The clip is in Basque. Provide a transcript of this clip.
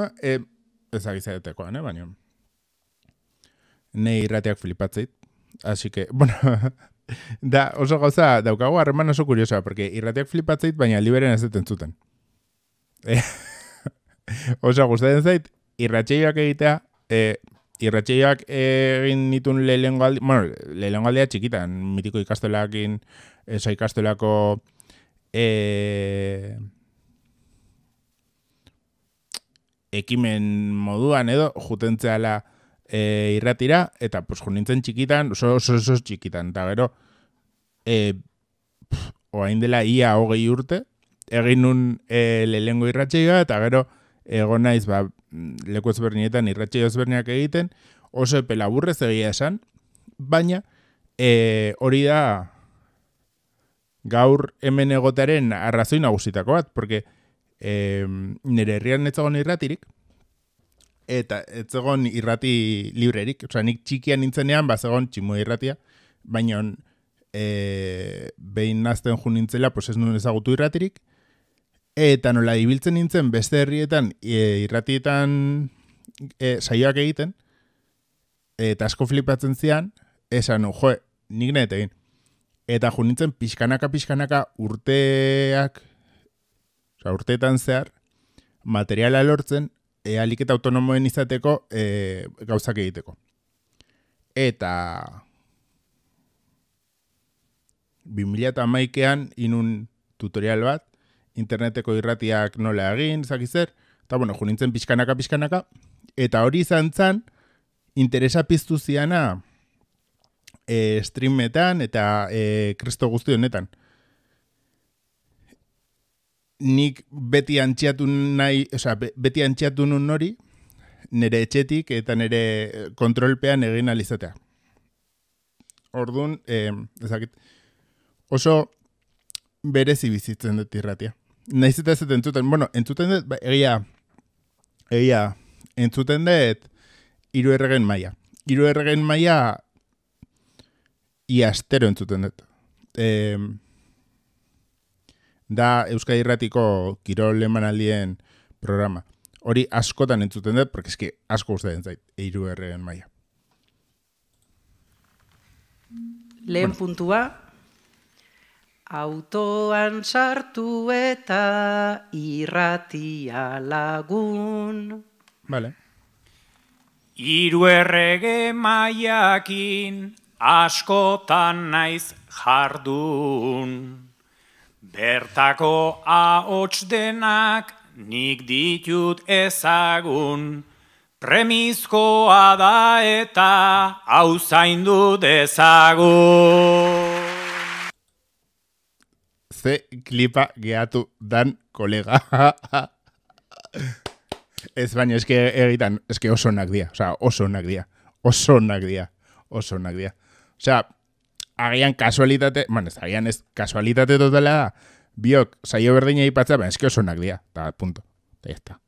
Ba, e, ez baina. Ne irrateak flipatzeit Asi que, bueno, da, oso gauza, daukago harreman oso kuriosoa, porque irrateak flipatzeit baina liberen ez deten zuten. E, oso gauza den zait, irratxeioak egitea, e, irratxeioak egin nitun lehenko aldi, bueno, lehenko txikitan, mitiko ikastelakin, eso eh, ikastolako Eh, ekimen moduan edo jutentzeala e, irratira eta pues nintzen txikitan oso oso, oso txikitan eta gero e, eh, oain dela ia hogei urte egin nun e, eh, lehengo irratxeiga eta gero ego naiz ba, leku ezberdinetan irratxeio ezberdinak egiten oso pelaburrez egia esan baina e, hori da gaur hemen egotaren arrazoi nagusitako bat porque e, nire herrian ez zegoen irratirik, eta ez zegoen irrati librerik, oza, nik txikian nintzenean, ba, zegoen tximua irratia, baina e, behin nazten jun nintzela, pues ez nuen ezagutu irratirik, eta nola ibiltzen nintzen beste herrietan e, irratietan e, saioak egiten, eta asko flipatzen zian, esan, joe, nik nahi tegin. Eta junintzen pixkanaka-pixkanaka urteak Osa, urteetan zehar, materiala lortzen, e, aliketa autonomoen izateko eh, gauzak egiteko. Eta... 2008an inun tutorial bat, interneteko irratiak nola egin, zaki zer, eta bueno, junintzen pixkanaka, pixkanaka, eta hori izan zan, interesa piztu ziana eh, streametan, eta e, eh, kresto guzti honetan nik beti antziatu nahi, oza, beti antziatu nun nori, nere etxetik eta nere kontrolpean egin alizatea. Orduan, eh, oso berezi bizitzen dut irratia. Naiz eta ez entzuten, bueno, entzuten dut, ba, egia, egia, entzuten dut, iru erregen maia. Iru erregen maia, iastero entzuten dut. Eh, da Euskadi Irratiko Kirol Emanaldien programa. Hori askotan entzuten dut, porque eski asko gustatzen zait, eiru erren maia. Lehen puntua, autoan sartu eta irratia lagun. Vale. Iru errege maiakin askotan naiz jardun. Bertako ahots denak nik ditut ezagun, premizkoa da eta hau zaindu dezagu. Ze klipa gehatu dan kolega. Ez baina eske egitan, eske oso nagdia, oza oso dia, oso dia, oso dia agian kasualitate, man, ez, agian kasualitate totala da, biok saio berdina ipatzea, baina eskio sonak dira, da, punto, eta ya está.